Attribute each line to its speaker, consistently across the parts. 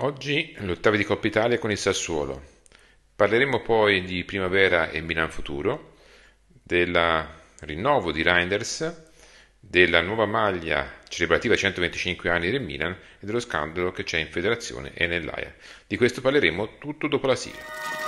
Speaker 1: Oggi l'ottava di Coppa Italia con il Sassuolo. Parleremo poi di Primavera e Milan Futuro, del rinnovo di Reinders, della nuova maglia celebrativa 125 anni del Milan e dello scandalo che c'è in federazione e nell'AIA. Di questo parleremo tutto dopo la sigla.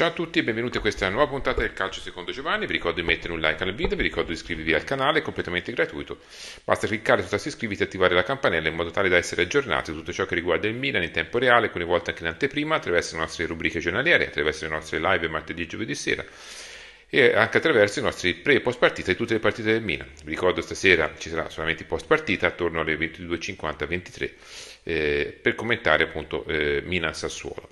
Speaker 1: Ciao a tutti e benvenuti a questa nuova puntata del Calcio Secondo Giovanni. Vi ricordo di mettere un like al video, vi ricordo di iscrivervi al canale, è completamente gratuito. Basta cliccare sul tasto iscriviti e attivare la campanella in modo tale da essere aggiornati su tutto ciò che riguarda il Milan in tempo reale, alcune volte anche in anteprima, attraverso le nostre rubriche giornaliere, attraverso le nostre live martedì e giovedì sera e anche attraverso i nostri pre e post partita di tutte le partite del Milan. Vi ricordo stasera ci sarà solamente post partita attorno alle 22.50-23 eh, per commentare appunto eh, Milan Sassuolo.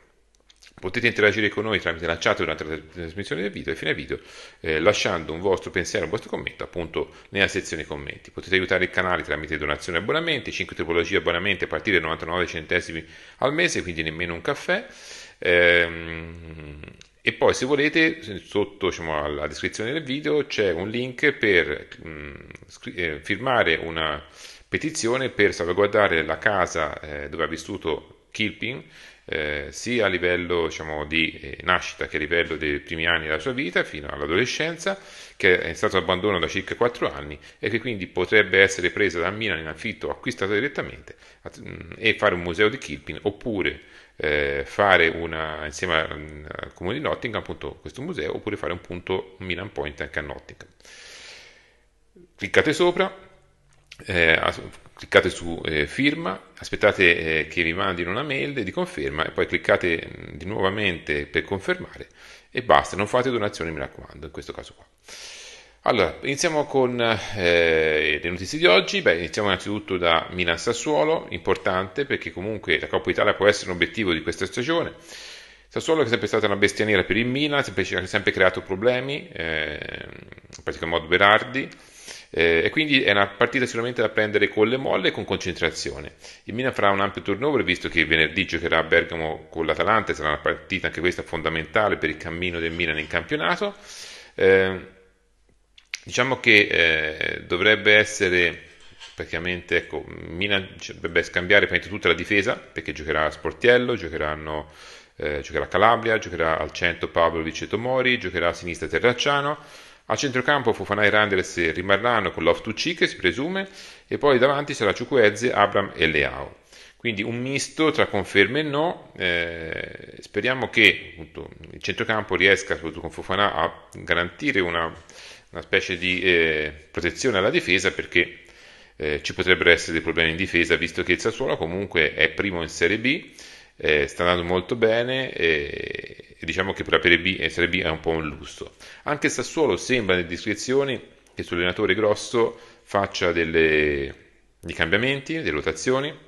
Speaker 1: Potete interagire con noi tramite la chat durante la trasmissione del video e fine video eh, lasciando un vostro pensiero, un vostro commento appunto nella sezione commenti. Potete aiutare il canale tramite donazioni e abbonamenti, 5 tipologie abbonamenti a partire da 99 centesimi al mese, quindi nemmeno un caffè. Ehm, e poi se volete, sotto diciamo, alla descrizione del video c'è un link per mh, mm, scri- eh, firmare una petizione per salvaguardare la casa eh, dove ha vissuto Kilpin, eh, sia a livello diciamo, di eh, nascita che a livello dei primi anni della sua vita fino all'adolescenza, che è stato abbandonato da circa 4 anni e che quindi potrebbe essere presa da Milan in affitto o acquistata direttamente mm, e fare un museo di Kilpin oppure eh, fare una, insieme al comune di Nottingham appunto questo museo oppure fare un punto Milan Point anche a Nottingham. Cliccate sopra, eh, cliccate su eh, firma, aspettate eh, che vi mandino una mail di conferma e poi cliccate mm, di nuovamente per confermare e basta, non fate donazioni mi raccomando in questo caso qua. Allora, iniziamo con eh, le notizie di oggi. Beh, iniziamo innanzitutto da Milan Sassuolo, importante perché comunque la Coppa Italia può essere un obiettivo di questa stagione. Sassuolo è sempre stata una bestia nera per il Milan, ha sempre, sempre, creato problemi, ehm, in particolar modo Berardi eh, e quindi è una partita sicuramente da prendere con le molle e con concentrazione. Il Milan farà un ampio turnover visto che venerdì giocherà a Bergamo con l'Atalanta, sarà una partita anche questa fondamentale per il cammino del Milan in campionato. Eh, diciamo che eh, dovrebbe essere praticamente ecco, Milan dovrebbe scambiare tutta la difesa perché giocherà a Sportiello, giocheranno eh, giocherà Calabria, giocherà al centro Pavlovic e Tomori, giocherà a sinistra Terracciano al centrocampo Fofanai Randers e rimarranno con l'off Loftucci che si presume e poi davanti sarà Ciucuezze, Abram e Leao. Quindi un misto tra conferme e no, eh, speriamo che appunto, il centrocampo riesca, soprattutto con Fofana, a garantire una, una specie di eh, protezione alla difesa perché eh, ci potrebbero essere dei problemi in difesa visto che il Sassuolo comunque è primo in Serie B eh, sta andando molto bene e, e diciamo che per la Serie B, Serie B è un po' un lusso. Anche Sassuolo sembra nelle descrizioni che sull'allenatore grosso faccia delle, dei cambiamenti, delle rotazioni.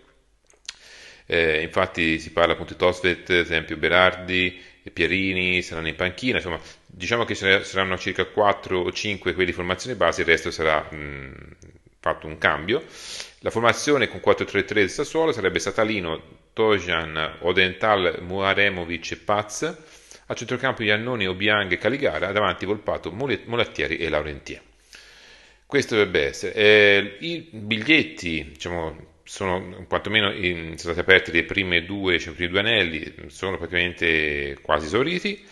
Speaker 1: Eh, infatti si parla appunto di Tosvet, ad esempio Berardi, Pierini saranno in panchina, insomma diciamo che saranno circa 4 o 5 quelli di formazione base, il resto sarà mh, fatto un cambio. La formazione con 4-3-3 del Sassuolo sarebbe Satalino, Tojan, Odental, Muaremovic e Paz, a centrocampo Iannone, Obiang e Caligara, davanti Volpato, Molattieri e Laurentia. Questo dovrebbe essere. Eh, I biglietti, diciamo, sono quantomeno in, sono stati aperti le prime due, cioè, i primi due anelli, sono praticamente quasi esauriti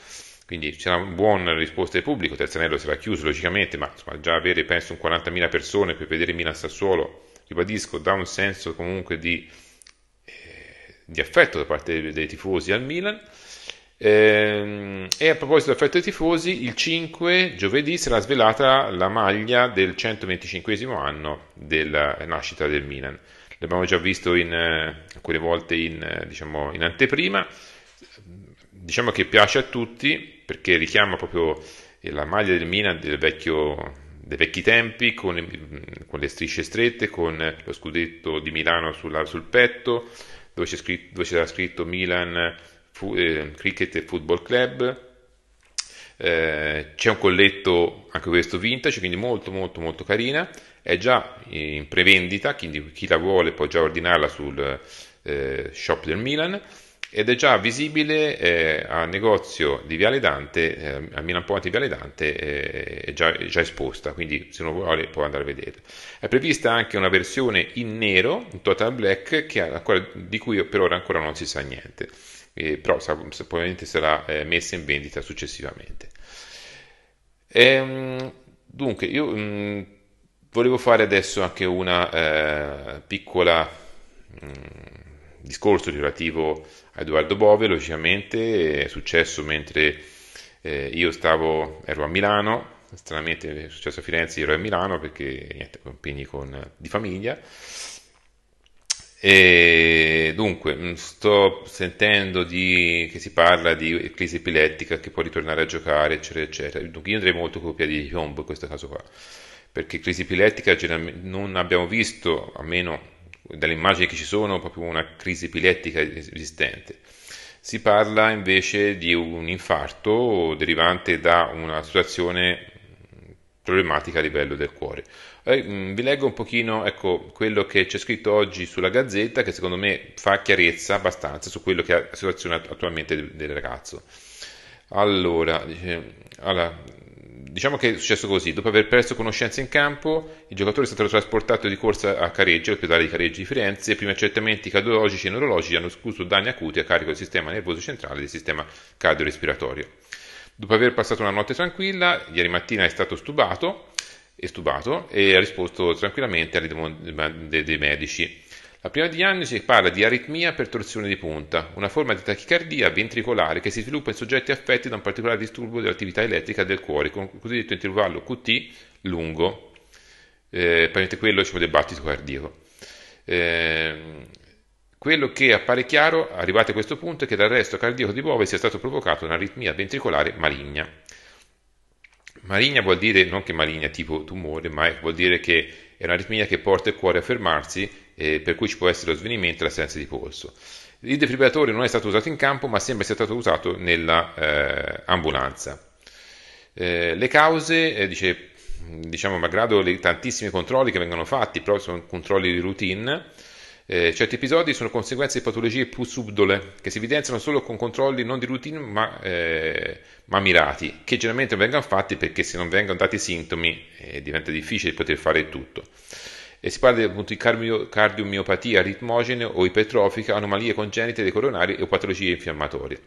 Speaker 1: quindi c'è una buona risposta del pubblico, Terzo anello sarà chiuso logicamente, ma insomma, già avere penso un 40.000 persone per vedere Milan Sassuolo, ribadisco, dà un senso comunque di di affetto da parte dei tifosi al Milan. Ehm, e a proposito dell'affetto dei tifosi, il 5 giovedì sarà svelata la maglia del 125 anno della nascita del Milan. L'abbiamo già visto in, alcune eh, volte in, eh, diciamo, in anteprima. Diciamo che piace a tutti perché richiama proprio la maglia del Milan del vecchio dei vecchi tempi, con le, mm, con le, strisce strette, con lo scudetto di Milano sulla, sul petto, dove, c'è scritto, dove c'era scritto Milan fu, eh, Cricket e Football Club. Eh, c'è un colletto, anche questo vintage, quindi molto molto molto carina. È già in prevendita, quindi chi la vuole può già ordinarla sul eh, shop del Milan ed è già visibile eh, a negozio di Viale Dante, eh, a Milan Ponte di Viale Dante, eh, è, già, è, già, esposta, quindi se uno vuole può andare a vedere. È prevista anche una versione in nero, in total black, ancora, di cui per ora ancora non si sa niente, però sa, probabilmente sarà eh, messa in vendita successivamente. Ehm, dunque, io mh, mm, volevo fare adesso anche una eh, piccola... Mh, mm, discorso relativo a Edoardo Bove, logicamente è successo mentre eh, io stavo, ero a Milano, stranamente è successo a Firenze, ero a Milano perché niente, impegni di famiglia. E dunque, mm, sto sentendo di, che si parla di crisi epilettica che può ritornare a giocare, eccetera, eccetera. Dunque, io andrei molto con copia di Hyombo in questo caso qua, perché crisi epilettica non abbiamo visto, a meno dalle immagini che ci sono, proprio una crisi epilettica esistente. Si parla invece di un infarto derivante da una situazione problematica a livello del cuore. Eh, vi leggo un pochino ecco, quello che c'è scritto oggi sulla Gazzetta che secondo me fa chiarezza abbastanza su quello che è la situazione attualmente del, del ragazzo. Allora, dice, allora diciamo che è successo così, dopo aver perso conoscenza in campo, il giocatore è stato trasportato di corsa a Careggio, l'ospedale di Careggio di Firenze, e primi accertamenti cardiologici e neurologici hanno scuso danni acuti a carico del sistema nervoso centrale e del sistema cardiorespiratorio. Dopo aver passato una notte tranquilla, ieri mattina è stato stubato, è stubato e ha risposto tranquillamente alle domande dei medici. La prima diagnosi parla di aritmia per torsione di punta, una forma di tachicardia ventricolare che si sviluppa in soggetti affetti da un particolare disturbo dell'attività elettrica del cuore, con il cosiddetto intervallo QT lungo, eh, quello cioè, del battito cardiaco. Eh, quello che appare chiaro, arrivati a questo punto, è che l'arresto cardiaco di Bove sia stato provocato da un'aritmia ventricolare maligna. Maligna vuol dire non che maligna tipo tumore, ma vuol dire che è un'aritmia che porta il cuore a fermarsi eh, per cui ci può essere lo svenimento e l'assenza di polso. Il defibrillatore non è stato usato in campo, ma sembra sia stato usato nell'ambulanza. Eh, eh, le cause, eh, dice, diciamo, malgrado i tantissimi controlli che vengono fatti, però sono controlli di routine, eh, certi episodi sono conseguenze di patologie più subdole, che si evidenziano solo con controlli non di routine, ma, eh, ma mirati, che generalmente non vengono fatti perché se non vengono dati sintomi eh, diventa difficile poter fare tutto. E si parla appunto di cardio, cardiomiopatia ritmogene o ipertrofica, anomalie congenite dei coronari e patologie infiammatorie.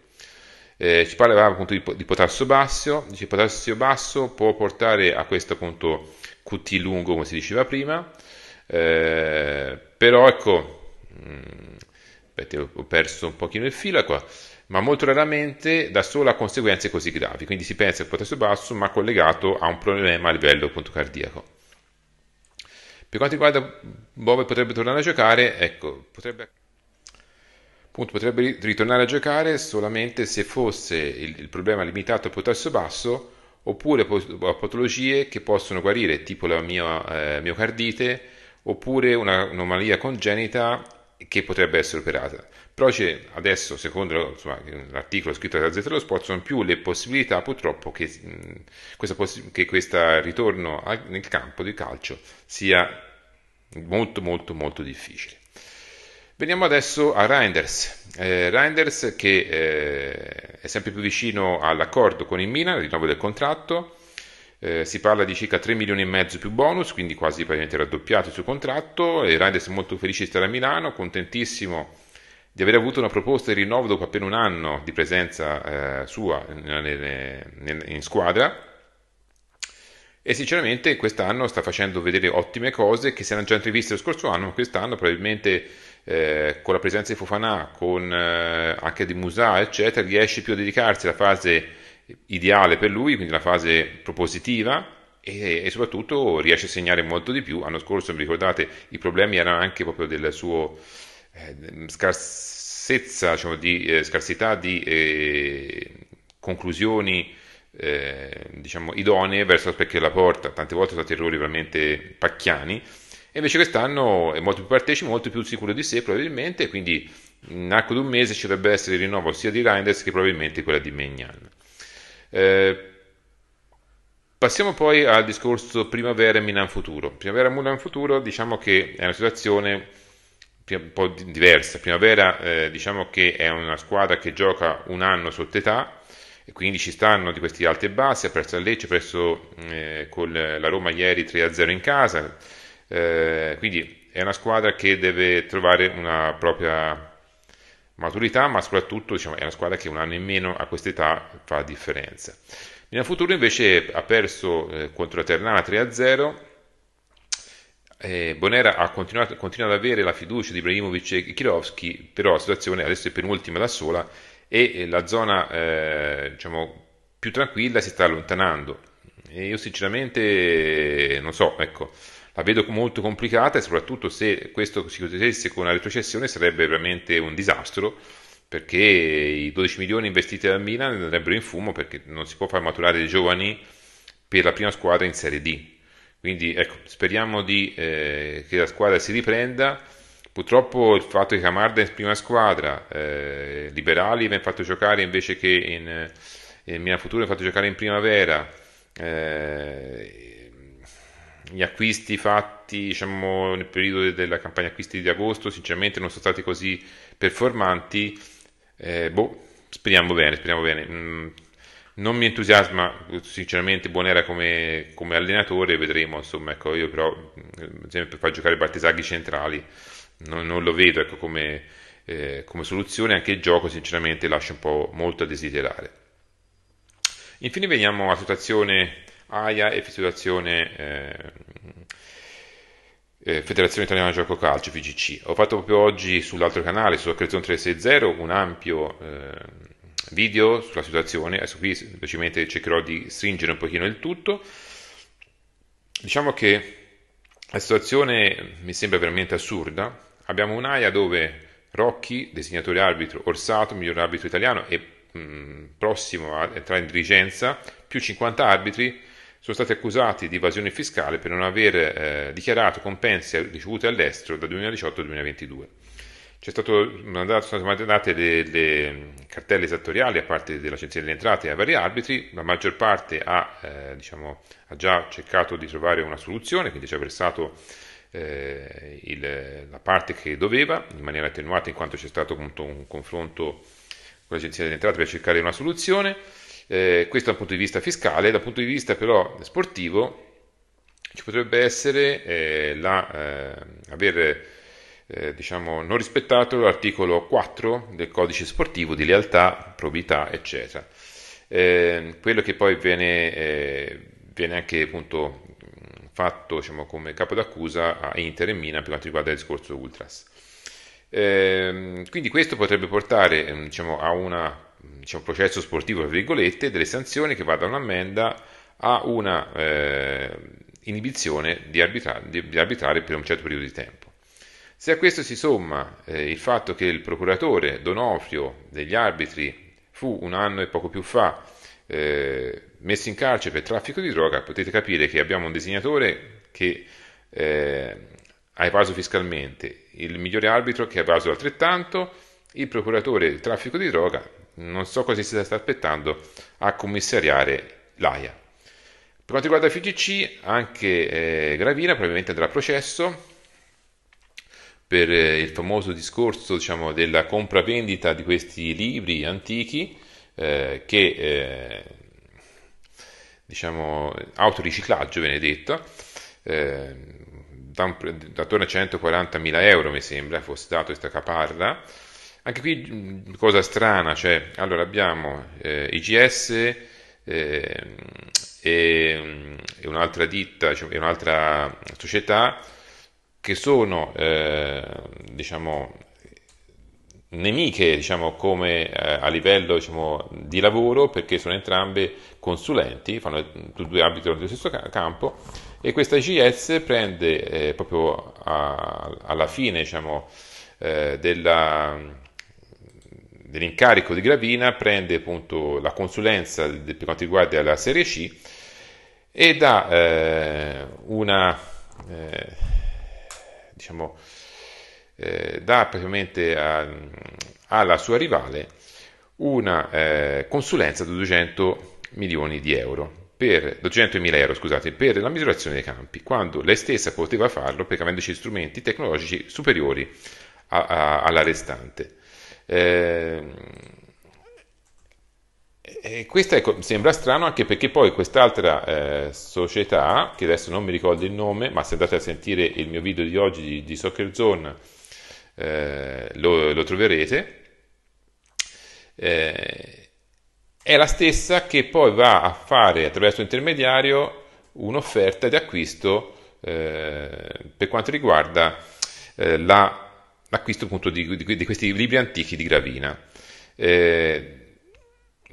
Speaker 1: Eh, ci parlavamo appunto di, di potassio basso, dice potassio basso può portare a questo appunto QT lungo come si diceva prima, eh, però ecco, mh, mm, ho perso un pochino il filo, ecco, ma molto raramente da solo a conseguenze così gravi, quindi si pensa al potassio basso ma collegato a un problema a livello appunto cardiaco. Per quanto riguarda Bove potrebbe tornare a giocare, ecco, potrebbe, appunto, potrebbe ritornare a giocare solamente se fosse il, il problema limitato al potassio basso oppure a patologie che possono guarire, tipo la mia, eh, miocardite, oppure un'anomalia congenita che potrebbe essere operata. Però c'è adesso, secondo insomma, l'articolo scritto da Gazzetta dello Sport, sono più le possibilità purtroppo che, mh, questa poss- che questo ritorno al, nel campo di calcio sia molto molto molto difficile. Veniamo adesso a Reinders, eh, Reinders che eh, è sempre più vicino all'accordo con il Milan, rinnovo del contratto, eh, si parla di circa 3 milioni e mezzo più bonus, quindi quasi praticamente raddoppiato il suo contratto. E Randers è molto felice di stare a Milano, contentissimo di aver avuto una proposta di rinnovo dopo appena un anno di presenza eh, sua in, in, in squadra. E sinceramente quest'anno sta facendo vedere ottime cose che si erano già interviste lo scorso anno, ma quest'anno probabilmente eh, con la presenza di Fofanà, con eh, anche di Musà, eccetera, riesce più a dedicarsi alla fase ideale per lui, quindi la fase propositiva e, e, soprattutto riesce a segnare molto di più. L'anno scorso, vi ricordate, i problemi erano anche proprio della sua eh, scarsezza, diciamo, di, eh, scarsità di eh, conclusioni eh, diciamo, idonee verso lo specchio della porta. Tante volte sono stati errori veramente pacchiani. E invece quest'anno è molto più partecipe, molto più sicuro di sé probabilmente, quindi in arco di un mese ci dovrebbe essere il rinnovo sia di Reinders che probabilmente quella di Megnan. Eh, passiamo poi al discorso primavera e Milan futuro. Primavera e Milan futuro diciamo che è una situazione un po' diversa. Primavera eh, diciamo che è una squadra che gioca un anno sotto età e quindi ci stanno di questi alti e bassi, ha perso la Lecce, ha perso eh, con la Roma ieri 3-0 in casa, eh, quindi è una squadra che deve trovare una propria maturità, ma soprattutto diciamo, è una squadra che un anno in meno a quest'età fa differenza. Milan Futuro invece ha perso eh, contro la Ternana 3-0. Eh, Bonera ha continuato, continua ad avere la fiducia di Ibrahimovic e Kirovski, però la situazione adesso è penultima da sola e eh, la zona eh, diciamo, più tranquilla si sta allontanando. E io sinceramente eh, non so, ecco, la vedo molto complicata e soprattutto se questo si chiudesse con la retrocessione sarebbe veramente un disastro perché i 12 milioni investiti dal Milan andrebbero in fumo perché non si può far maturare i giovani per la prima squadra in Serie D. Quindi ecco, speriamo di, eh, che la squadra si riprenda. Purtroppo il fatto che Camarda in prima squadra, eh, Liberali viene fatto giocare invece che in, eh, in Milan Futuro, viene fatto giocare in primavera. Eh, gli acquisti fatti diciamo, nel periodo della campagna acquisti di agosto sinceramente non sono stati così performanti, eh, boh, speriamo bene, speriamo bene. Mm, non mi entusiasma sinceramente Buonera come, come allenatore, vedremo, insomma, ecco, io però, mm, ad esempio, per far giocare Bartesaghi centrali, non, non lo vedo ecco, come, eh, come soluzione, anche il gioco sinceramente lascia un po' molto a desiderare. Infine veniamo alla situazione AIA e Federazione, eh, eh Federazione Italiana Gioco Calcio, FGC. Ho fatto proprio oggi sull'altro canale, su Accrezione 360, un ampio eh, video sulla situazione. Adesso qui semplicemente cercherò di stringere un pochino il tutto. Diciamo che la situazione mi sembra veramente assurda. Abbiamo un'AIA dove Rocchi, designatore arbitro, Orsato, miglior arbitro italiano e mh, mm, prossimo a entrare in dirigenza, più 50 arbitri sono stati accusati di evasione fiscale per non aver eh, dichiarato compensi ricevuti all'estero dal 2018 al 2022. Stato, sono state mandate delle cartelle esattoriali a parte dell'Agenzia delle Entrate e a vari arbitri, la maggior parte ha, eh, diciamo, ha già cercato di trovare una soluzione, quindi ci ha versato eh, il, la parte che doveva in maniera attenuata in quanto c'è stato un, un confronto con l'Agenzia delle Entrate per cercare una soluzione. Eh, questo dal punto di vista fiscale, dal punto di vista però sportivo ci potrebbe essere eh, la, eh, aver eh, diciamo, non rispettato l'articolo 4 del codice sportivo di lealtà, probità, eccetera. Ehm, quello che poi viene, eh, viene anche appunto fatto diciamo, come capo d'accusa a Inter e Mina per quanto riguarda il discorso Ultras. Eh, quindi questo potrebbe portare ehm, diciamo, a una diciamo, processo sportivo, tra virgolette, delle sanzioni che vanno da un'ammenda a una eh, inibizione di, arbitra- di, di, arbitrare per un certo periodo di tempo. Se a questo si somma eh, il fatto che il procuratore Donofrio degli arbitri fu un anno e poco più fa eh, messo in carcere per traffico di droga, potete capire che abbiamo un disegnatore che eh, ha evaso fiscalmente, il migliore arbitro che ha evaso altrettanto, il procuratore del traffico di droga non so cosa si sta aspettando a commissariare l'AIA. Per quanto riguarda FGC, anche eh, Gravina probabilmente andrà a processo per eh, il famoso discorso diciamo, della compravendita di questi libri antichi eh, che eh, diciamo autoriciclaggio viene detto eh, da, un, da attorno a 140.000 euro mi sembra fosse dato questa caparra anche qui cosa strana, cioè, allora abbiamo eh, IGS eh, e, e, un'altra ditta, cioè, e un'altra società che sono, eh, diciamo, nemiche diciamo, come, eh, a livello diciamo, di lavoro perché sono entrambe consulenti, fanno due abitano dello stesso campo e questa IGS prende eh, proprio a, alla fine diciamo, eh, della, dell'incarico di Gravina prende appunto la consulenza per quanto riguarda la Serie C e dà eh, una eh, diciamo eh, dà praticamente a, alla sua rivale una eh, consulenza da 200 milioni di euro per 200.000 euro scusate, per la misurazione dei campi, quando lei stessa poteva farlo perché avendoci strumenti tecnologici superiori a, a, alla restante. Ehm, e questa è, sembra strano anche perché poi quest'altra eh, società, che adesso non mi ricordo il nome, ma se andate a sentire il mio video di oggi di, di Soccer Zone eh, lo, lo, troverete, eh, è la stessa che poi va a fare attraverso un intermediario un'offerta di acquisto eh, per quanto riguarda eh, la l'acquisto appunto di, di, di, questi libri antichi di Gravina. Eh,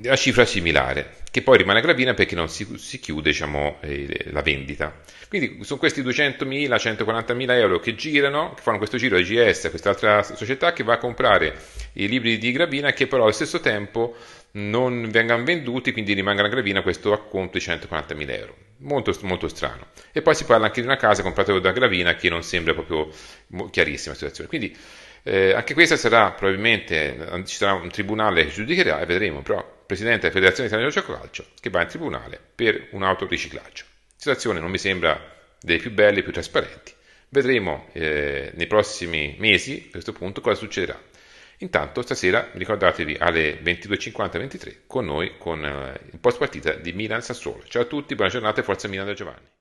Speaker 1: la cifra similare, che poi rimane a Gravina perché non si, si chiude diciamo, eh, la vendita. Quindi sono questi 200.000, 140.000 euro che girano, che fanno questo giro a IGS, a quest'altra società che va a comprare i libri di Gravina che però allo stesso tempo non vengano venduti, quindi rimanga a Gravina questo acconto di 140.000 euro. Molto, molto strano. E poi si parla anche di una casa comprata da Gravina che non sembra proprio chiarissima la situazione. Quindi eh, anche questa sarà probabilmente, eh, ci sarà un tribunale che giudicherà e vedremo, però Presidente della Federazione Italiana del di Calcio che va in tribunale per un autoriciclaggio. Situazione non mi sembra dei più belli, più trasparenti. Vedremo eh, nei prossimi mesi, a questo punto, cosa succederà. Intanto stasera ricordatevi alle 22.50-23 con noi con eh, il post partita di Milan Sassuolo. Ciao a tutti, buona giornata e forza Milano da Giovanni.